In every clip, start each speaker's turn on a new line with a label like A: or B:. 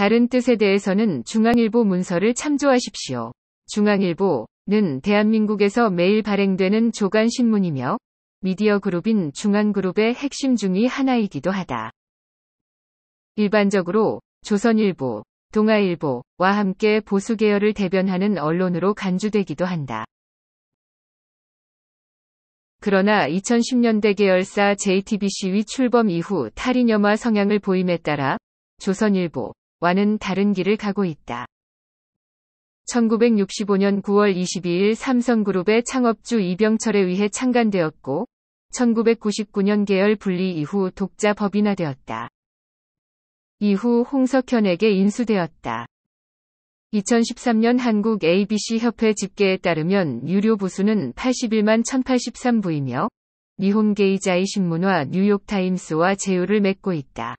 A: 다른 뜻에 대해서는 중앙일보 문서를 참조하십시오. 중앙일보는 대한민국에서 매일 발행되는 조간신문이며 미디어 그룹인 중앙그룹의 핵심 중의 하나이기도 하다. 일반적으로 조선일보, 동아일보와 함께 보수계열을 대변하는 언론으로 간주되기도 한다. 그러나 2010년대 계열사 JTBC 위 출범 이후 탈인혐화 성향을 보임에 따라 조선일보, 와는 다른 길을 가고 있다. 1965년 9월 22일 삼성그룹의 창업주 이병철에 의해 창간되었고 1999년 계열 분리 이후 독자 법인화되었다. 이후 홍석현에게 인수되었다. 2013년 한국 ABC 협회 집계에 따르면 유료 부수는 81만 1083부이며 미혼게이자의 신문화 뉴욕타임스와 제휴를 맺고 있다.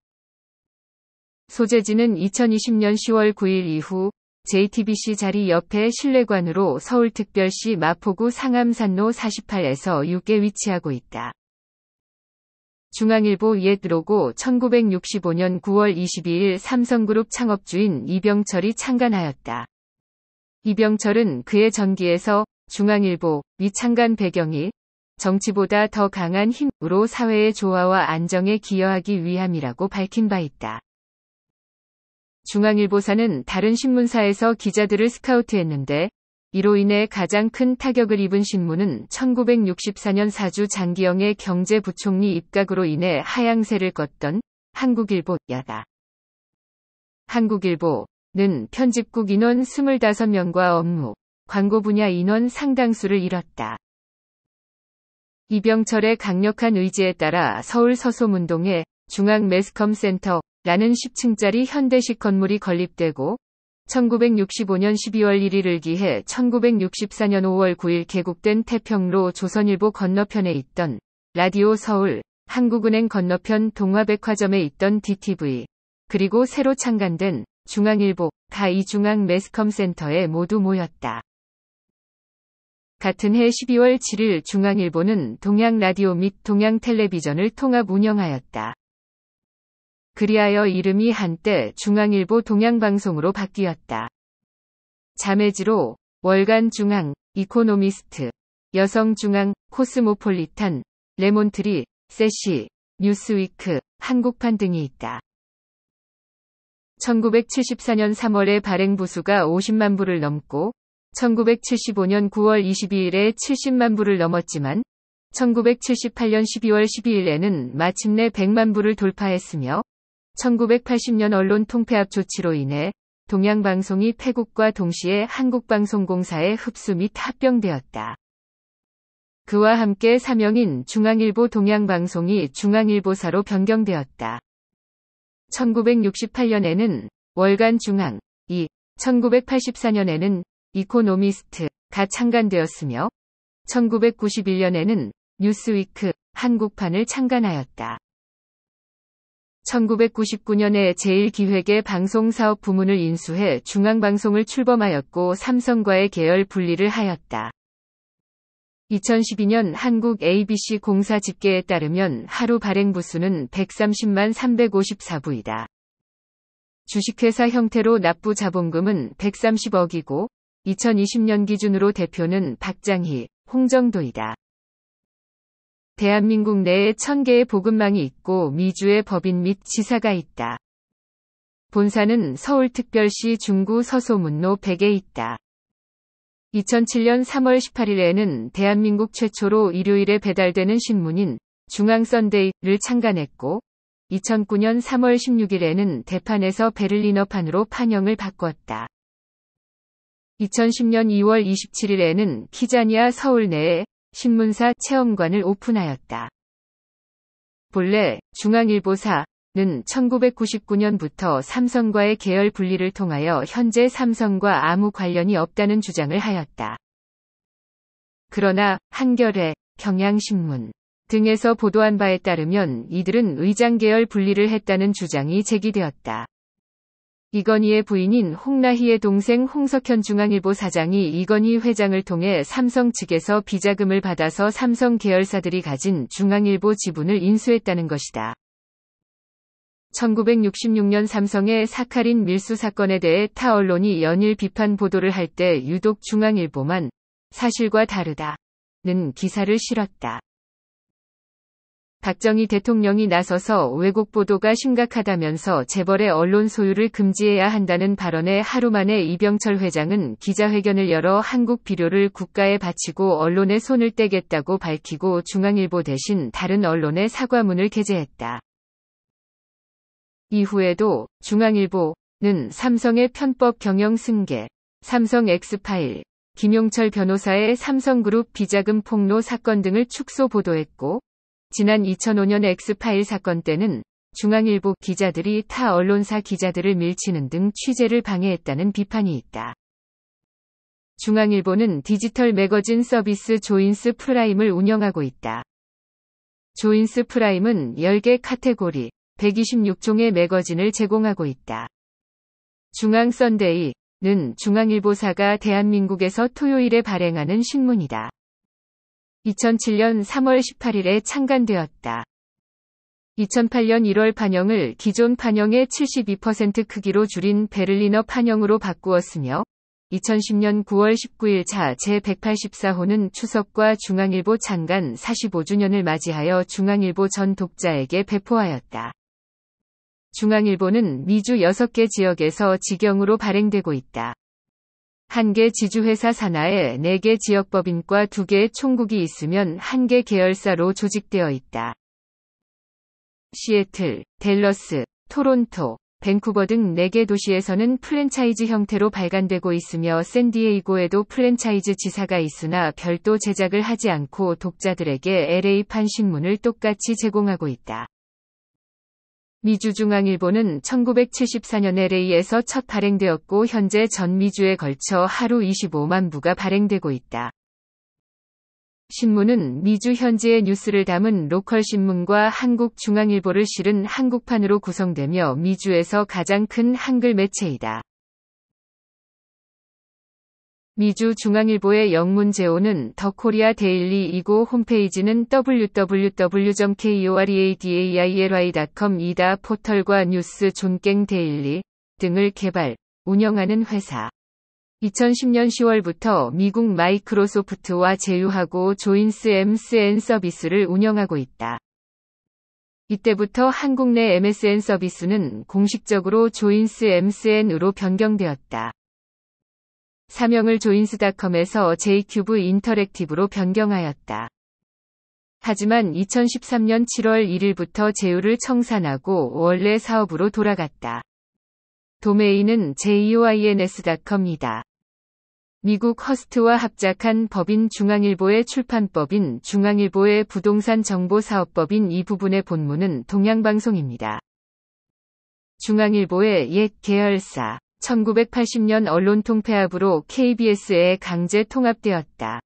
A: 소재지는 2020년 10월 9일 이후 JTBC 자리 옆에 실내관으로 서울특별시 마포구 상암산로 48에서 6개 위치하고 있다. 중앙일보 옛 로고 1965년 9월 22일 삼성그룹 창업주인 이병철이 창간하였다. 이병철은 그의 전기에서 중앙일보, 위창간 배경이 정치보다 더 강한 힘으로 사회의 조화와 안정에 기여하기 위함이라고 밝힌 바 있다. 중앙일보사는 다른 신문사에서 기자들을 스카우트했는데 이로 인해 가장 큰 타격을 입은 신문은 1964년 사주 장기영의 경제부총리 입각으로 인해 하향세를 껐던 한국일보야다. 한국일보는 편집국 인원 25명과 업무, 광고 분야 인원 상당수를 잃었다. 이병철의 강력한 의지에 따라 서울 서소문동에 중앙매스컴센터 라는 10층짜리 현대식 건물이 건립되고 1965년 12월 1일을 기해 1964년 5월 9일 개국된 태평로 조선일보 건너편에 있던 라디오 서울, 한국은행 건너편 동화백화점에 있던 DTV, 그리고 새로 창간된 중앙일보, 가 이중앙 매스컴센터에 모두 모였다. 같은 해 12월 7일 중앙일보는 동양라디오 및 동양텔레비전을 통합 운영하였다. 그리하여 이름이 한때 중앙일보 동양방송으로 바뀌었다. 자매지로 월간 중앙, 이코노미스트, 여성 중앙, 코스모폴리탄, 레몬트리, 세시, 뉴스위크, 한국판 등이 있다. 1974년 3월에 발행 부수가 50만 부를 넘고 1975년 9월 22일에 70만 부를 넘었지만 1978년 12월 12일에는 마침내 100만 부를 돌파했으며 1980년 언론 통폐합 조치로 인해 동양방송이 폐국과 동시에 한국방송공사에 흡수 및 합병되었다. 그와 함께 사명인 중앙일보 동양방송이 중앙일보사로 변경되었다. 1968년에는 월간 중앙, 이 1984년에는 이코노미스트가 창간되었으며 1991년에는 뉴스위크 한국판을 창간하였다. 1999년에 제1기획의 방송사업 부문을 인수해 중앙방송을 출범하였고 삼성과의 계열 분리를 하였다. 2012년 한국 ABC 공사 집계에 따르면 하루 발행 부수는 130만 354부이다. 주식회사 형태로 납부 자본금은 130억이고 2020년 기준으로 대표는 박장희, 홍정도이다. 대한민국 내에 1000개의 보급망이 있고 미주의 법인 및 지사가 있다. 본사는 서울특별시 중구 서소문로 100에 있다. 2007년 3월 18일에는 대한민국 최초로 일요일에 배달되는 신문인 중앙선데이를 창간했고 2009년 3월 16일에는 대판에서 베를리너판으로 판형을 바꿨다. 2010년 2월 27일에는 키자니아 서울 내에 신문사 체험관을 오픈하였다. 본래 중앙일보사는 1999년부터 삼성과의 계열 분리를 통하여 현재 삼성과 아무 관련이 없다는 주장을 하였다. 그러나 한겨레, 경향신문 등에서 보도한 바에 따르면 이들은 의장 계열 분리를 했다는 주장이 제기되었다. 이건희의 부인인 홍나희의 동생 홍석현 중앙일보 사장이 이건희 회장을 통해 삼성 측에서 비자금을 받아서 삼성 계열사들이 가진 중앙일보 지분을 인수했다는 것이다. 1966년 삼성의 사카린 밀수 사건에 대해 타 언론이 연일 비판 보도를 할 때 유독 중앙일보만 사실과 다르다. 는 기사를 실었다. 박정희 대통령이 나서서 외국 보도가 심각하다면서 재벌의 언론 소유를 금지해야 한다는 발언에 하루 만에 이병철 회장은 기자회견을 열어 한국 비료를 국가에 바치고 언론에 손을 떼겠다고 밝히고 중앙일보 대신 다른 언론의 사과문을 게재했다. 이후에도 중앙일보는 삼성의 편법 경영 승계, 삼성 엑스파일, 김용철 변호사의 삼성그룹 비자금 폭로 사건 등을 축소 보도했고 지난 2005년 엑스파일 사건 때는 중앙일보 기자들이 타 언론사 기자들을 밀치는 등 취재를 방해했다는 비판이 있다. 중앙일보는 디지털 매거진 서비스 조인스 프라임을 운영하고 있다. 조인스 프라임은 10개 카테고리, 126종의 매거진을 제공하고 있다. 중앙 썬데이는 중앙일보사가 대한민국에서 토요일에 발행하는 신문이다. 2007년 3월 18일에 창간되었다. 2008년 1월 판형을 기존 판형의 72% 크기로 줄인 베를리너 판형으로 바꾸었으며 2010년 9월 19일 차 제184호는 추석과 중앙일보 창간 45주년을 맞이하여 중앙일보 전 독자에게 배포하였다. 중앙일보는 미주 6개 지역에서 직영으로 발행되고 있다. 한개 지주회사 산하에 4개 지역법인과 2개의 총국이 있으면 한 개 계열사로 조직되어 있다. 시애틀, 델러스, 토론토, 밴쿠버 등 4개 도시에서는 프랜차이즈 형태로 발간되고 있으며 샌디에이고에도 프랜차이즈 지사가 있으나 별도 제작을 하지 않고 독자들에게 LA판 신문을 똑같이 제공하고 있다. 미주중앙일보는 1974년 LA에서 첫 발행되었고 현재 전 미주에 걸쳐 하루 25만 부가 발행되고 있다. 신문은 미주 현지의 뉴스를 담은 로컬 신문과 한국중앙일보를 실은 한국판으로 구성되며 미주에서 가장 큰 한글 매체이다. 미주 중앙일보의 영문 제오는 더 코리아 데일리 이고 홈페이지는 www.koreadairy.com 이다 포털과 뉴스 존깽 데일리 등을 개발, 운영하는 회사. 2010년 10월부터 미국 마이크로소프트와 제휴하고 조인스 MSN 서비스를 운영하고 있다. 이때부터 한국 내 MSN 서비스는 공식적으로 조인스 MSN으로 변경되었다. 사명을 조인스닷컴에서 j 이큐브 인터랙티브로 변경하였다. 하지만 2013년 7월 1일부터 제휴를 청산하고 원래 사업으로 돌아갔다. 도메인은 joins.com이다. 미국 허스트와 합작한 법인 중앙일보의 출판법인 중앙일보의 부동산 정보사업법인 이 부분의 본문은 동양방송입니다. 중앙일보의 옛 계열사 1980년 언론 통폐합으로 KBS에 강제 통합되었다.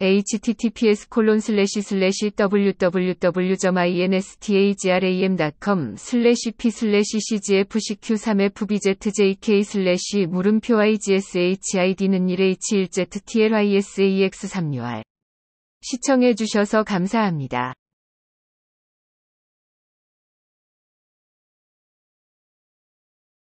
A: https 콜론 슬래시 슬래시 www.instagram.com 슬래시 p 슬래시 cgfcq3fbzjk 슬래시 물음표 igshid는 1h1ztlysaex3ur 시청해주셔서 감사합니다.